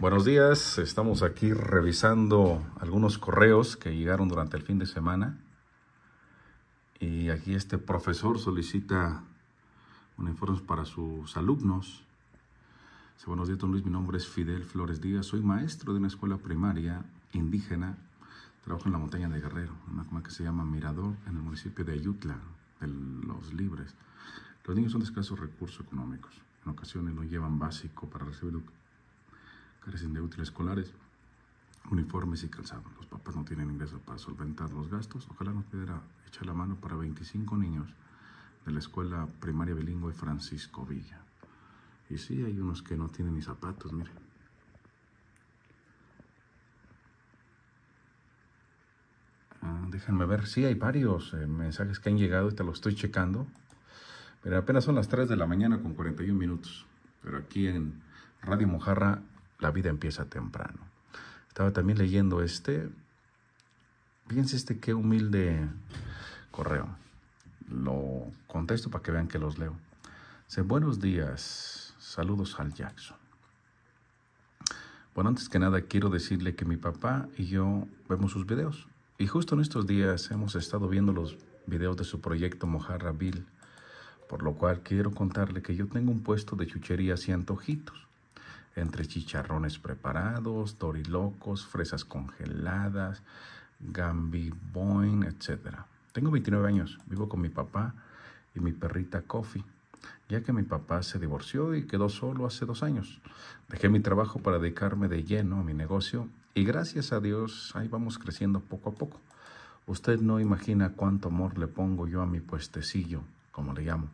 Buenos días, estamos aquí revisando algunos correos que llegaron durante el fin de semana. Y aquí este profesor solicita un informe para sus alumnos. buenos días, don Luis. Mi nombre es Fidel Flores Díaz. Soy maestro de una escuela primaria indígena. Trabajo en la montaña de Guerrero, una coma que se llama Mirador, en el municipio de Ayutla, de los Libres. Los niños son de escasos recursos económicos. En ocasiones no llevan básico para recibir carecen de útiles escolares, uniformes y calzado. Los papás no tienen ingresos para solventar los gastos. Ojalá nos pudiera echar la mano para 25 niños de la escuela primaria bilingüe Francisco Villa. Y sí, hay unos que no tienen ni zapatos, miren. Ah, déjenme ver, sí, hay varios eh, mensajes que han llegado y te los estoy checando. Pero apenas son las 3 de la mañana con 41 minutos. Pero aquí en Radio Mojarra la vida empieza temprano. Estaba también leyendo este, fíjense este qué humilde correo. Lo contesto para que vean que los leo. Dice, buenos días, saludos al Jackson. Bueno, antes que nada quiero decirle que mi papá y yo vemos sus videos. Y justo en estos días hemos estado viendo los videos de su proyecto Mojarra Bill, por lo cual quiero contarle que yo tengo un puesto de chucherías y antojitos entre chicharrones preparados, dorilocos, fresas congeladas, gambi boing, etc. Tengo 29 años, vivo con mi papá y mi perrita Coffee, ya que mi papá se divorció y quedó solo hace dos años. Dejé mi trabajo para dedicarme de lleno a mi negocio y gracias a Dios ahí vamos creciendo poco a poco. Usted no imagina cuánto amor le pongo yo a mi puestecillo, como le llamo.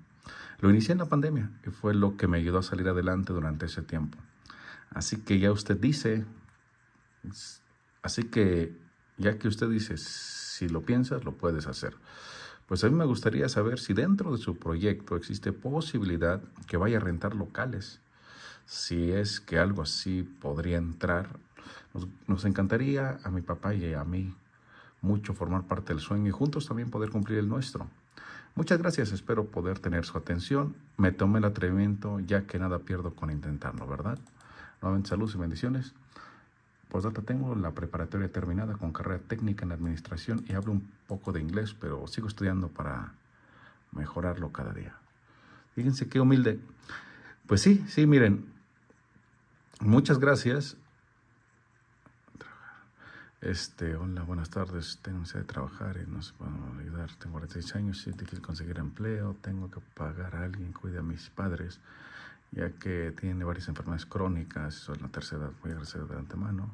Lo inicié en la pandemia y fue lo que me ayudó a salir adelante durante ese tiempo. Así que ya usted dice, así que ya que usted dice, si lo piensas, lo puedes hacer. Pues a mí me gustaría saber si dentro de su proyecto existe posibilidad que vaya a rentar locales. Si es que algo así podría entrar, nos, encantaría a mi papá y a mí mucho formar parte del sueño y juntos también poder cumplir el nuestro. Muchas gracias, espero poder tener su atención. Me tomé el atrevimiento ya que nada pierdo con intentarlo, ¿verdad? Nuevamente saludos y bendiciones. data tengo la preparatoria terminada con carrera técnica en administración y hablo un poco de inglés, pero sigo estudiando para mejorarlo cada día. Fíjense qué humilde. Pues sí, sí, miren. Muchas gracias. Este, hola, buenas tardes. Tengo que de trabajar y no se puedo ayudar. Tengo 46 años, tengo que conseguir empleo. Tengo que pagar a alguien, que cuide a mis padres ya que tiene varias enfermedades crónicas, eso es la tercera voy a agradecer de antemano.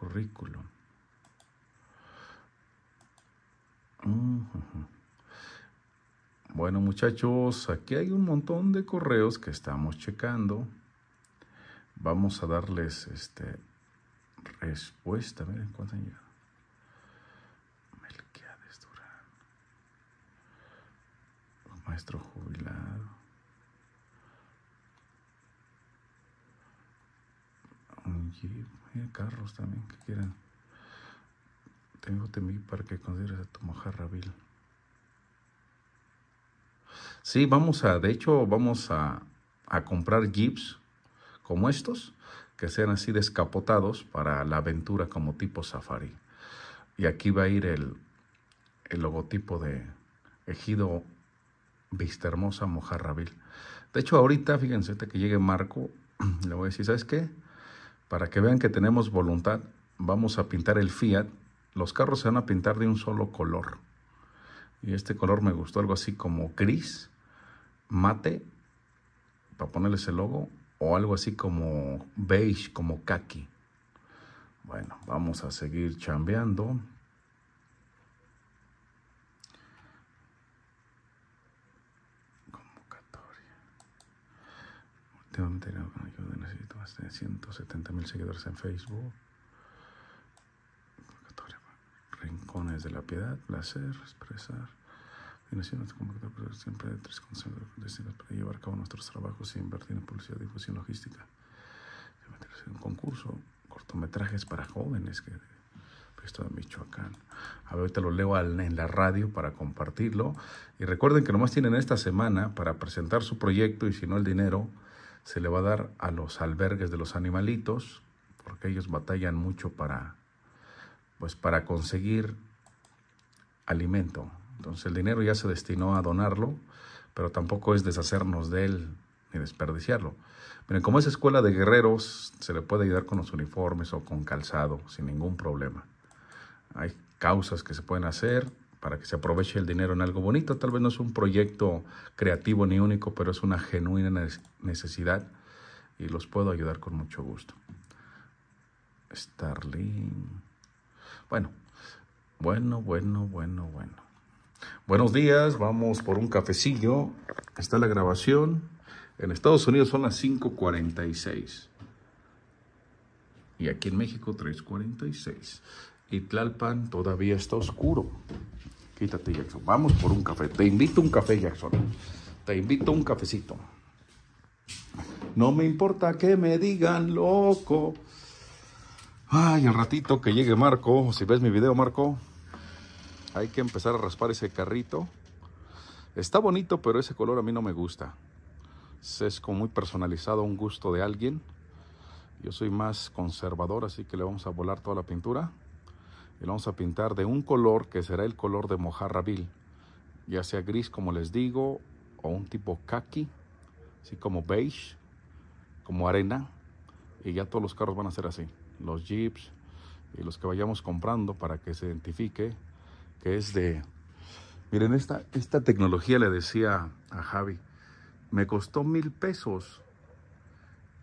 Currículum. Bueno muchachos, aquí hay un montón de correos que estamos checando. Vamos a darles este, respuesta. Miren cuánto han llegado. Melquiades Durán. maestro jubilado. carros también que quieran. Tengo también para que consideres tu mojarra Sí, vamos a, de hecho, vamos a, a comprar jeeps como estos, que sean así descapotados para la aventura como tipo safari. Y aquí va a ir el, logotipo de Ejido Vista Hermosa Mojarrabil. De hecho, ahorita, fíjense, que llegue Marco, le voy a decir, ¿sabes qué? Para que vean que tenemos voluntad, vamos a pintar el Fiat. Los carros se van a pintar de un solo color. Y este color me gustó algo así como gris, mate, para ponerles el logo, o algo así como beige, como khaki. Bueno, vamos a seguir chambeando. Te necesito más de 170 mil seguidores en Facebook. Rincones de la piedad, placer, expresar. Naciones convocatoria siempre de tres consejos para llevar a cabo nuestros trabajos y invertir en publicidad, difusión, logística. un concurso, cortometrajes para jóvenes que esto de Michoacán. A ver, ahorita lo leo en la radio para compartirlo. Y recuerden que nomás tienen esta semana para presentar su proyecto y si no el dinero, se le va a dar a los albergues de los animalitos, porque ellos batallan mucho para, pues para conseguir alimento. Entonces el dinero ya se destinó a donarlo, pero tampoco es deshacernos de él ni desperdiciarlo. Miren, como es escuela de guerreros, se le puede ayudar con los uniformes o con calzado sin ningún problema. Hay causas que se pueden hacer, para que se aproveche el dinero en algo bonito. Tal vez no es un proyecto creativo ni único, pero es una genuina necesidad y los puedo ayudar con mucho gusto. Starling. Bueno, bueno, bueno, bueno, bueno. Buenos días, vamos por un cafecillo. Está la grabación. En Estados Unidos son las 5.46. Y aquí en México 3.46 y Tlalpan todavía está oscuro. Quítate, Jackson. Vamos por un café. Te invito a un café, Jackson. Te invito a un cafecito. No me importa que me digan loco. Ay, el ratito que llegue Marco, si ves mi video, Marco, hay que empezar a raspar ese carrito. Está bonito, pero ese color a mí no me gusta. Es como muy personalizado un gusto de alguien. Yo soy más conservador, así que le vamos a volar toda la pintura lo vamos a pintar de un color que será el color de mojarra vil, ya sea gris como les digo, o un tipo kaki, así como beige, como arena, y ya todos los carros van a ser así, los jeeps y los que vayamos comprando para que se identifique que es de... Miren, esta, esta tecnología le decía a Javi, me costó mil pesos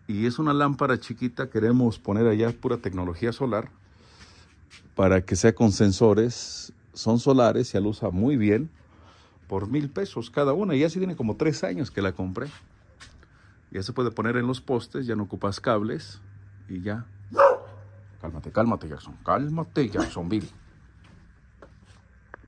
y es una lámpara chiquita, queremos poner allá pura tecnología solar para que sea con sensores, son solares, se usa muy bien, por mil pesos cada una. Y así tiene como tres años que la compré. Ya se puede poner en los postes, ya no ocupas cables y ya. Cálmate, cálmate, Jackson. Cálmate, Jacksonville.